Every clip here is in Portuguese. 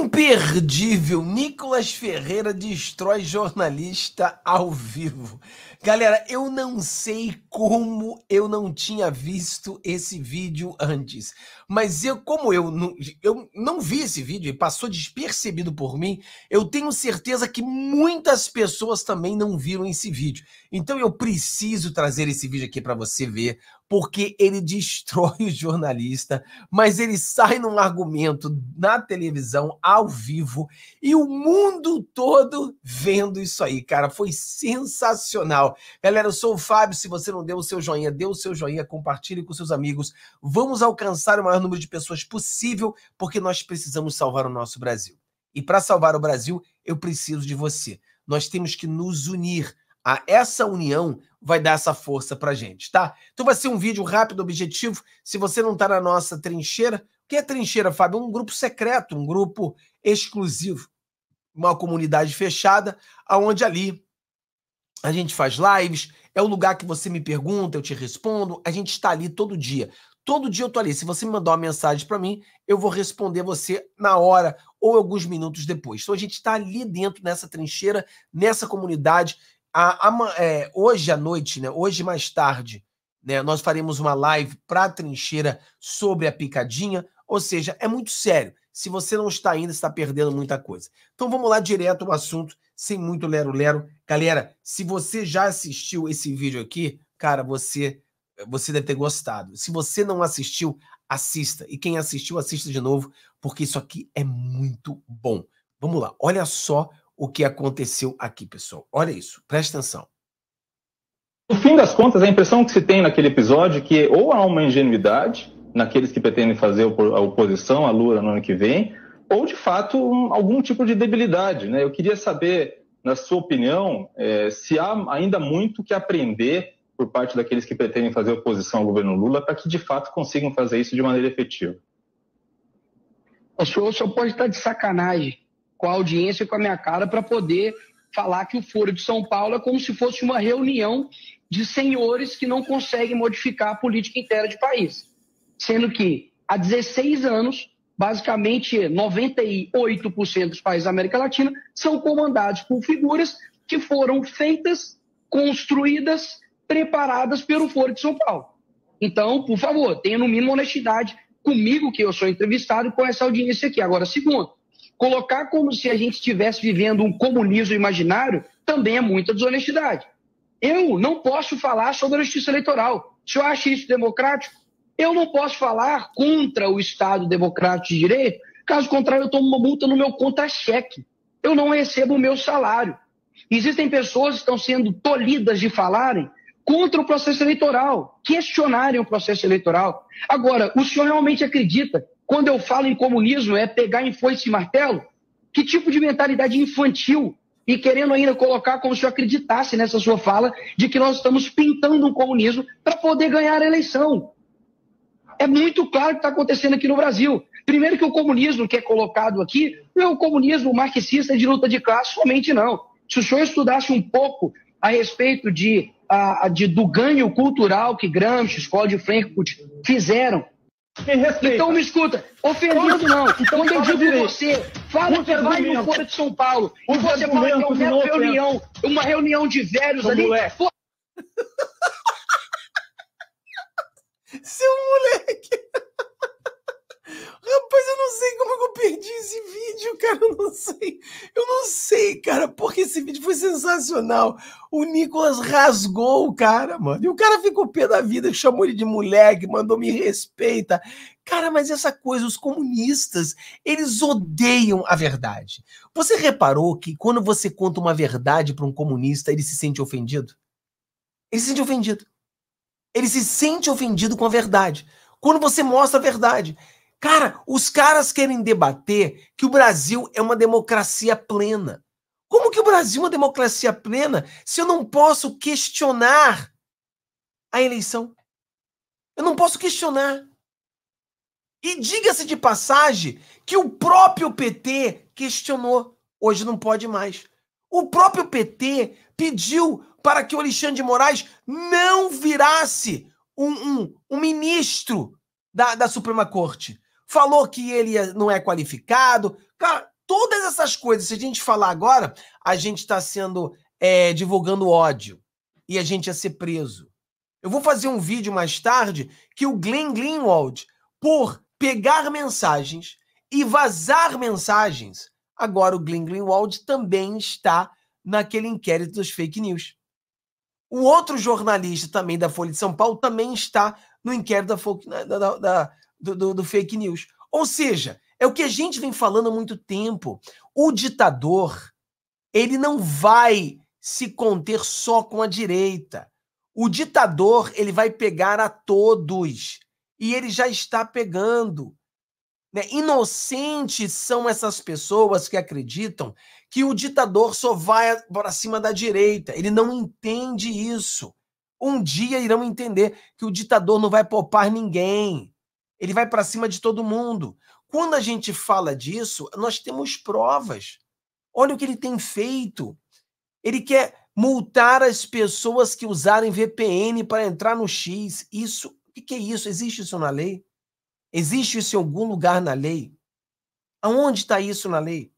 Imperdível, Nicolas Ferreira destrói jornalista ao vivo. Galera, eu não sei como eu não tinha visto esse vídeo antes, mas eu, como eu não, eu não vi esse vídeo e passou despercebido por mim, eu tenho certeza que muitas pessoas também não viram esse vídeo. Então eu preciso trazer esse vídeo aqui para você ver, porque ele destrói o jornalista, mas ele sai num argumento na televisão, ao vivo, e o mundo todo vendo isso aí, cara. Foi sensacional. Galera, eu sou o Fábio. Se você não deu o seu joinha, dê o seu joinha, compartilhe com seus amigos. Vamos alcançar o maior número de pessoas possível, porque nós precisamos salvar o nosso Brasil. E para salvar o Brasil, eu preciso de você. Nós temos que nos unir ah, essa união vai dar essa força pra gente, tá? Então vai ser um vídeo rápido, objetivo. Se você não tá na nossa trincheira, o que é trincheira, Fábio? É um grupo secreto, um grupo exclusivo, uma comunidade fechada, aonde ali a gente faz lives, é o lugar que você me pergunta, eu te respondo, a gente está ali todo dia. Todo dia eu tô ali. Se você me mandar uma mensagem para mim, eu vou responder você na hora ou alguns minutos depois. Então a gente está ali dentro nessa trincheira, nessa comunidade. A, a, é, hoje à noite, né, hoje mais tarde, né, nós faremos uma live para a trincheira sobre a picadinha, ou seja, é muito sério. Se você não está ainda, está perdendo muita coisa. Então vamos lá direto ao assunto, sem muito lero-lero. Galera, se você já assistiu esse vídeo aqui, cara, você você deve ter gostado. Se você não assistiu, assista. E quem assistiu, assista de novo, porque isso aqui é muito bom. Vamos lá, olha só o que aconteceu aqui, pessoal. Olha isso, presta atenção. No fim das contas, a impressão que se tem naquele episódio é que ou há uma ingenuidade naqueles que pretendem fazer a oposição à Lula no ano que vem, ou de fato um, algum tipo de debilidade. Né? Eu queria saber, na sua opinião, é, se há ainda muito que aprender por parte daqueles que pretendem fazer oposição ao governo Lula para que de fato consigam fazer isso de maneira efetiva. O senhor, o senhor pode estar de sacanagem, com a audiência, com a minha cara, para poder falar que o Foro de São Paulo é como se fosse uma reunião de senhores que não conseguem modificar a política interna de país. Sendo que, há 16 anos, basicamente 98% dos países da América Latina são comandados por figuras que foram feitas, construídas, preparadas pelo Foro de São Paulo. Então, por favor, tenha no mínimo honestidade comigo, que eu sou entrevistado, com essa audiência aqui. Agora, segundo, Colocar como se a gente estivesse vivendo um comunismo imaginário também é muita desonestidade. Eu não posso falar sobre a justiça eleitoral. Se eu acho isso democrático, eu não posso falar contra o Estado democrático de direito. Caso contrário, eu tomo uma multa no meu conta cheque Eu não recebo o meu salário. Existem pessoas que estão sendo tolhidas de falarem contra o processo eleitoral, questionarem o processo eleitoral. Agora, o senhor realmente acredita quando eu falo em comunismo, é pegar em foice e martelo? Que tipo de mentalidade infantil e querendo ainda colocar como se eu acreditasse nessa sua fala de que nós estamos pintando um comunismo para poder ganhar a eleição. É muito claro o que está acontecendo aqui no Brasil. Primeiro que o comunismo que é colocado aqui não é o comunismo marxista de luta de classe somente, não. Se o senhor estudasse um pouco a respeito de, a, de do ganho cultural que Gramsci, Scott e Frankfurt fizeram então me escuta, ofendido não. Então Quando eu digo você, fala que vai no Fora de São Paulo e você fala que é uma reunião, uma reunião de velhos Seu ali. Moleque. Seu moleque! perdi esse vídeo, cara. Eu não sei. Eu não sei, cara, porque esse vídeo foi sensacional. O Nicolas rasgou o cara, mano. E o cara ficou pé da vida, chamou ele de moleque, mandou me respeita. Cara, mas essa coisa, os comunistas, eles odeiam a verdade. Você reparou que quando você conta uma verdade para um comunista, ele se sente ofendido? Ele se sente ofendido. Ele se sente ofendido com a verdade. Quando você mostra a verdade, Cara, os caras querem debater que o Brasil é uma democracia plena. Como que o Brasil é uma democracia plena se eu não posso questionar a eleição? Eu não posso questionar. E diga-se de passagem que o próprio PT questionou. Hoje não pode mais. O próprio PT pediu para que o Alexandre de Moraes não virasse um, um, um ministro da, da Suprema Corte falou que ele é, não é qualificado. Cara, todas essas coisas, se a gente falar agora, a gente está sendo é, divulgando ódio e a gente ia ser preso. Eu vou fazer um vídeo mais tarde que o Glenn Greenwald, por pegar mensagens e vazar mensagens, agora o Glenn Greenwald também está naquele inquérito dos fake news. O outro jornalista também da Folha de São Paulo também está no inquérito da, da, da, do, do, do fake news. Ou seja, é o que a gente vem falando há muito tempo. O ditador, ele não vai se conter só com a direita. O ditador, ele vai pegar a todos. E ele já está pegando. Né? Inocentes são essas pessoas que acreditam que o ditador só vai para cima da direita. Ele não entende isso. Um dia irão entender que o ditador não vai poupar ninguém. Ele vai para cima de todo mundo. Quando a gente fala disso, nós temos provas. Olha o que ele tem feito. Ele quer multar as pessoas que usarem VPN para entrar no X. Isso, o que, que é isso? Existe isso na lei? Existe isso em algum lugar na lei? Aonde está isso na lei?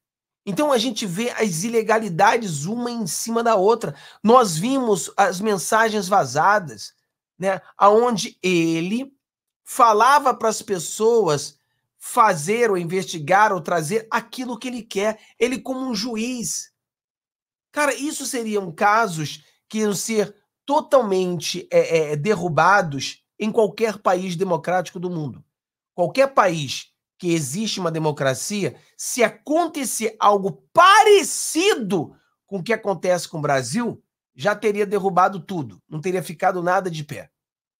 Então a gente vê as ilegalidades uma em cima da outra. Nós vimos as mensagens vazadas, né? Aonde ele falava para as pessoas fazer ou investigar ou trazer aquilo que ele quer, ele como um juiz. Cara, isso seriam casos que iam ser totalmente é, é, derrubados em qualquer país democrático do mundo. Qualquer país que existe uma democracia, se acontecer algo parecido com o que acontece com o Brasil, já teria derrubado tudo, não teria ficado nada de pé.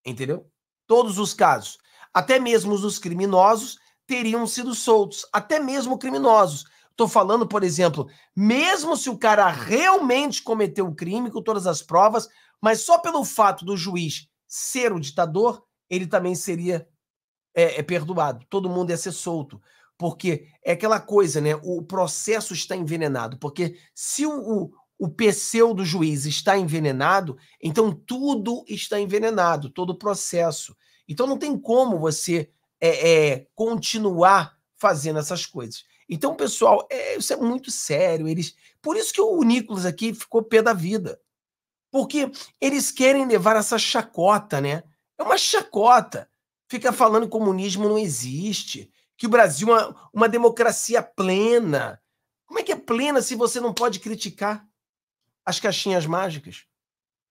Entendeu? Todos os casos, até mesmo os criminosos, teriam sido soltos, até mesmo criminosos. Estou falando, por exemplo, mesmo se o cara realmente cometeu o crime com todas as provas, mas só pelo fato do juiz ser o ditador, ele também seria é, é perdoado. Todo mundo ia ser solto porque é aquela coisa, né? O processo está envenenado, porque se o, o, o pseudo juiz está envenenado, então tudo está envenenado, todo o processo. Então não tem como você é, é, continuar fazendo essas coisas. Então, pessoal, é, isso é muito sério. Eles, por isso que o Nicolas aqui ficou pé da vida. Porque eles querem levar essa chacota, né? É uma chacota. Fica falando que comunismo não existe, que o Brasil é uma, uma democracia plena. Como é que é plena se você não pode criticar? as caixinhas mágicas?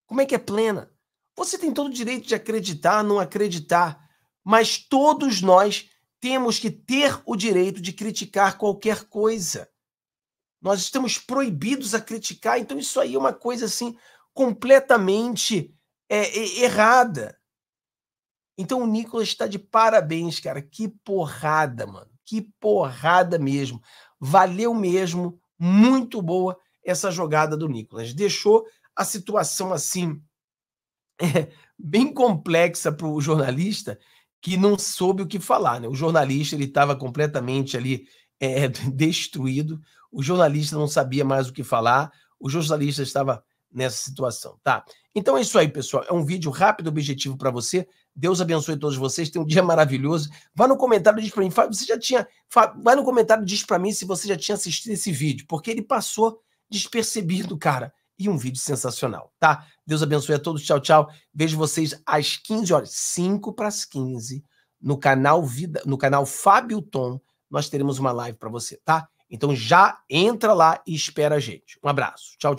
Como é que é plena? Você tem todo o direito de acreditar, não acreditar, mas todos nós temos que ter o direito de criticar qualquer coisa. Nós estamos proibidos a criticar, então isso aí é uma coisa assim completamente é, errada. Então o Nicolas está de parabéns, cara. Que porrada, mano. Que porrada mesmo. Valeu mesmo, muito boa essa jogada do Nicolas. Deixou a situação assim é, bem complexa para o jornalista que não soube o que falar. Né? O jornalista ele estava completamente ali é, destruído. O jornalista não sabia mais o que falar. O jornalista estava nessa situação, tá? Então é isso aí, pessoal. É um vídeo rápido, objetivo para você. Deus abençoe todos vocês. Tenha um dia maravilhoso. Vá no comentário diz para mim, você já tinha, vai no comentário diz para mim se você já tinha assistido esse vídeo, porque ele passou despercebido, cara. E um vídeo sensacional, tá? Deus abençoe a todos. Tchau, tchau. Vejo vocês às 15 horas, 5 para as 15, no canal Vida, no canal Fábio Tom, nós teremos uma live para você, tá? Então já entra lá e espera a gente. Um abraço. Tchau.